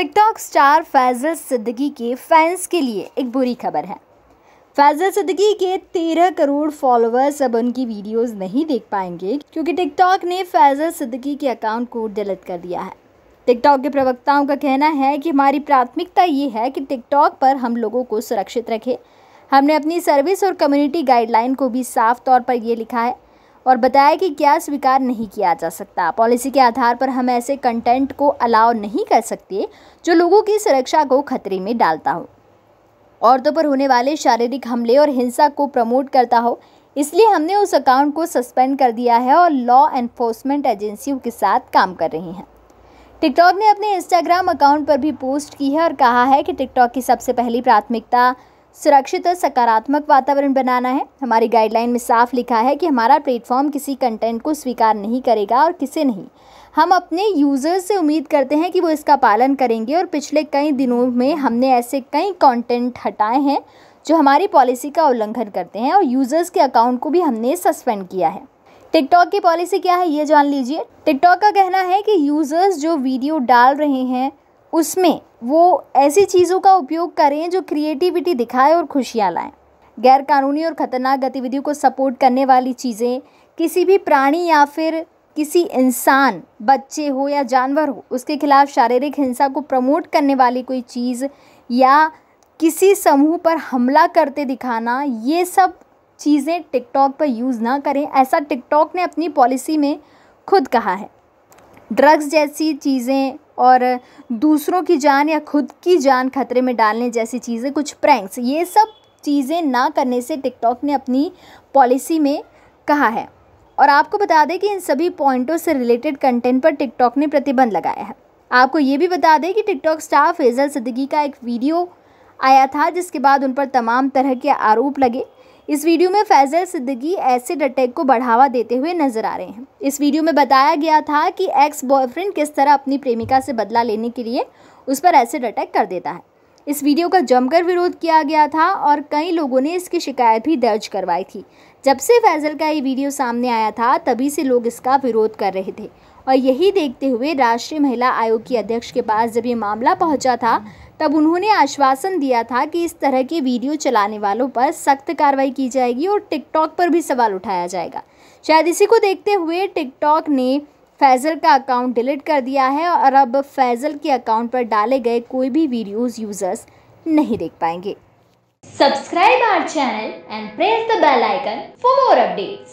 TikTok star Faizal Siddiqui के fans के लिए एक बुरी खबर है फैजल सिद्दीकी के तेरह करोड़ फॉलोअर्स अब उनकी वीडियोस नहीं देख पाएंगे क्योंकि टिकटॉक ने फैजल सिद्दीकी के अकाउंट को डिलीट कर दिया है टिकटॉक के प्रवक्ताओं का कहना है कि हमारी प्राथमिकता ये है कि टिकटॉक पर हम लोगों को सुरक्षित रखें हमने अपनी सर्विस और कम्युनिटी गाइडलाइन को भी साफ तौर पर ये लिखा है और बताया कि क्या स्वीकार नहीं किया जा सकता पॉलिसी के आधार पर हम ऐसे कंटेंट को अलाउ नहीं कर सकते जो लोगों की सुरक्षा को खतरे में डालता हो औरतों पर होने वाले शारीरिक हमले और हिंसा को प्रमोट करता हो इसलिए हमने उस अकाउंट को सस्पेंड कर दिया है और लॉ एन्फोर्समेंट एजेंसियों के साथ काम कर रही हैं टिकटॉक ने अपने इंस्टाग्राम अकाउंट पर भी पोस्ट की है और कहा है कि टिकटॉक की सबसे पहली प्राथमिकता सुरक्षित और सकारात्मक वातावरण बनाना है हमारी गाइडलाइन में साफ लिखा है कि हमारा प्लेटफॉर्म किसी कंटेंट को स्वीकार नहीं करेगा और किसे नहीं हम अपने यूज़र्स से उम्मीद करते हैं कि वो इसका पालन करेंगे और पिछले कई दिनों में हमने ऐसे कई कंटेंट हटाए हैं जो हमारी पॉलिसी का उल्लंघन करते हैं और यूज़र्स के अकाउंट को भी हमने सस्पेंड किया है टिकटॉक की पॉलिसी क्या है ये जान लीजिए टिकटॉक का कहना है कि यूज़र्स जो वीडियो डाल रहे हैं उसमें वो ऐसी चीज़ों का उपयोग करें जो क्रिएटिविटी दिखाए और खुशियाँ लाएँ गैरकानूनी और ख़तरनाक गतिविधियों को सपोर्ट करने वाली चीज़ें किसी भी प्राणी या फिर किसी इंसान बच्चे हो या जानवर हो उसके खिलाफ शारीरिक हिंसा को प्रमोट करने वाली कोई चीज़ या किसी समूह पर हमला करते दिखाना ये सब चीज़ें टिकटॉक पर यूज़ ना करें ऐसा टिकटॉक ने अपनी पॉलिसी में खुद कहा है ड्रग्स जैसी चीज़ें और दूसरों की जान या खुद की जान खतरे में डालने जैसी चीज़ें कुछ प्रैंक्स ये सब चीज़ें ना करने से टिकटॉक ने अपनी पॉलिसी में कहा है और आपको बता दें कि इन सभी पॉइंटों से रिलेटेड कंटेंट पर टिकटॉक ने प्रतिबंध लगाया है आपको ये भी बता दें कि टिकटॉक स्टार फैजल सिद्दीकी का एक वीडियो आया था जिसके बाद उन पर तमाम तरह के आरोप लगे इस वीडियो में फैज़ल सिद्दीकी एसिड अटैक को बढ़ावा देते हुए नजर आ रहे हैं इस वीडियो में बताया गया था कि एक्स बॉयफ्रेंड किस तरह अपनी प्रेमिका से बदला लेने के लिए उस पर एसिड अटैक कर देता है इस वीडियो का जमकर विरोध किया गया था और कई लोगों ने इसकी शिकायत भी दर्ज करवाई थी जब से फैजल का ये वीडियो सामने आया था तभी से लोग इसका विरोध कर रहे थे और यही देखते हुए राष्ट्रीय महिला आयोग की अध्यक्ष के पास जब ये मामला पहुंचा था तब उन्होंने आश्वासन दिया था कि इस तरह के वीडियो चलाने वालों पर सख्त कार्रवाई की जाएगी और टिकटॉक पर भी सवाल उठाया जाएगा शायद इसी को देखते हुए टिकटॉक ने फैज़ल का अकाउंट डिलीट कर दिया है और अब फैज़ल के अकाउंट पर डाले गए कोई भी वीडियोस यूज़र्स नहीं देख पाएंगे subscribe our channel and press the bell icon for more updates